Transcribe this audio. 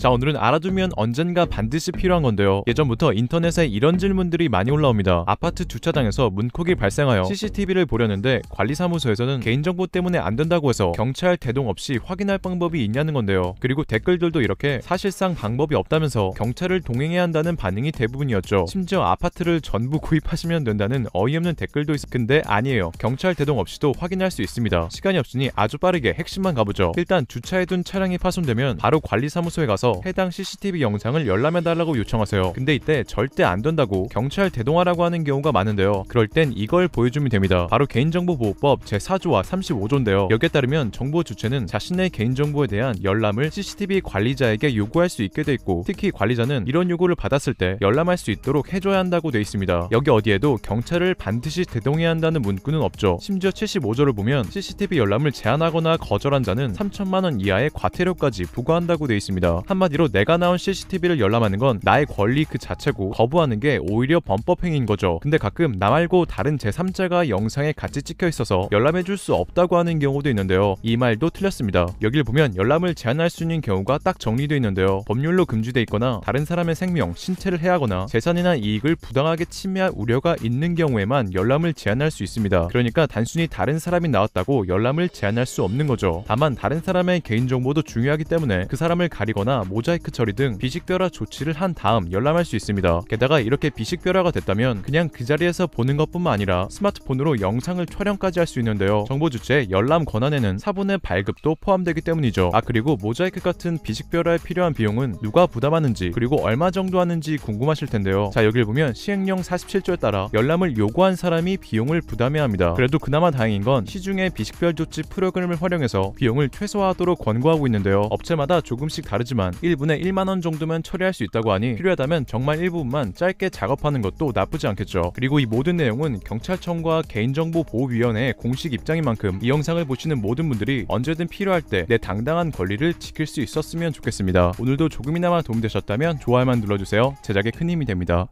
자 오늘은 알아두면 언젠가 반드시 필요한 건데요. 예전부터 인터넷에 이런 질문들이 많이 올라옵니다. 아파트 주차장에서 문콕이 발생하여 CCTV를 보려는데 관리사무소에서는 개인정보 때문에 안 된다고 해서 경찰 대동 없이 확인할 방법이 있냐는 건데요. 그리고 댓글들도 이렇게 사실상 방법이 없다면서 경찰을 동행해야 한다는 반응이 대부분이었죠. 심지어 아파트를 전부 구입하시면 된다는 어이없는 댓글도 있었 근데 아니에요. 경찰 대동 없이도 확인할 수 있습니다. 시간이 없으니 아주 빠르게 핵심만 가보죠. 일단 주차해둔 차량이 파손되면 바로 관리사무소에 가서 가서 해당 CCTV 영상을 열람해달라고 요청하세요. 근데 이때 절대 안 된다고 경찰 대동하라고 하는 경우가 많은데요. 그럴 땐 이걸 보여주면 됩니다. 바로 개인정보보호법 제4조와 35조인데요. 여기에 따르면 정보 주체는 자신의 개인정보에 대한 열람을 CCTV 관리자에게 요구할 수 있게 돼 있고 특히 관리자는 이런 요구를 받았을 때 열람할 수 있도록 해줘야 한다고 돼 있습니다. 여기 어디에도 경찰을 반드시 대동해야 한다는 문구는 없죠. 심지어 75조를 보면 CCTV 열람을 제한하거나 거절한 자는 3천만 원 이하의 과태료까지 부과한다고 돼 있습니다. 한마디로 내가 나온 CCTV를 열람하는 건 나의 권리 그 자체고 거부하는 게 오히려 범법 행위인 거죠. 근데 가끔 나 말고 다른 제3자가 영상에 같이 찍혀 있어서 열람해줄 수 없다고 하는 경우도 있는데요. 이 말도 틀렸습니다. 여길 보면 열람을 제한할 수 있는 경우가 딱 정리되어 있는데요. 법률로 금지돼 있거나 다른 사람의 생명, 신체를 해하거나 재산이나 이익을 부당하게 침해할 우려가 있는 경우에만 열람을 제한할 수 있습니다. 그러니까 단순히 다른 사람이 나왔다고 열람을 제한할 수 없는 거죠. 다만 다른 사람의 개인정보도 중요하기 때문에 그 사람을 가리거나 모자이크 처리 등 비식별화 조치를 한 다음 열람할 수 있습니다. 게다가 이렇게 비식별화가 됐다면 그냥 그 자리에서 보는 것뿐만 아니라 스마트폰으로 영상을 촬영까지 할 수 있는데요. 정보 주체 열람 권한에는 사본의 발급도 포함되기 때문이죠. 아 그리고 모자이크 같은 비식별화에 필요한 비용은 누가 부담하는지 그리고 얼마 정도 하는지 궁금하실 텐데요. 자 여길 보면 시행령 47조에 따라 열람을 요구한 사람이 비용을 부담해야 합니다. 그래도 그나마 다행인 건시중에 비식별 조치 프로그램을 활용해서 비용을 최소화하도록 권고하고 있는데요. 업체마다 조금씩 다르지만 있지만 1분에 1만원 정도면 처리할 수 있다고 하니 필요하다면 정말 일부분만 짧게 작업하는 것도 나쁘지 않겠죠. 그리고 이 모든 내용은 경찰청과 개인정보보호위원회의 공식 입장인 만큼 이 영상을 보시는 모든 분들이 언제든 필요할 때 내 당당한 권리를 지킬 수 있었으면 좋겠습니다. 오늘도 조금이나마 도움되셨다면 좋아요만 눌러주세요. 제작에 큰 힘이 됩니다.